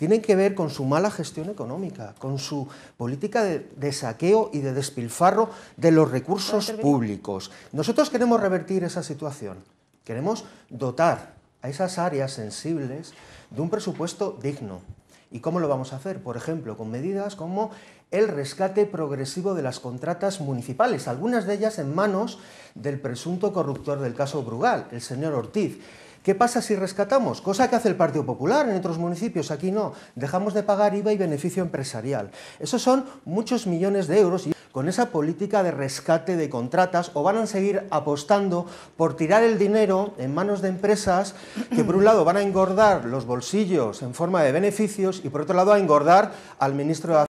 tienen que ver con su mala gestión económica, con su política de, saqueo y de despilfarro de los recursos públicos. Nosotros queremos revertir esa situación, queremos dotar a esas áreas sensibles de un presupuesto digno. ¿Y cómo lo vamos a hacer? Por ejemplo, con medidas como el rescate progresivo de las contratas municipales, algunas de ellas en manos del presunto corruptor del caso Brugal, el señor Ortiz ¿Qué pasa si rescatamos? Cosa que hace el Partido Popular en otros municipios, aquí no. Dejamos de pagar IVA y beneficio empresarial. Esos son muchos millones de euros. Y con esa política de rescate de contratas o van a seguir apostando por tirar el dinero en manos de empresas que por un lado van a engordar los bolsillos en forma de beneficios y por otro lado a engordar al ministro de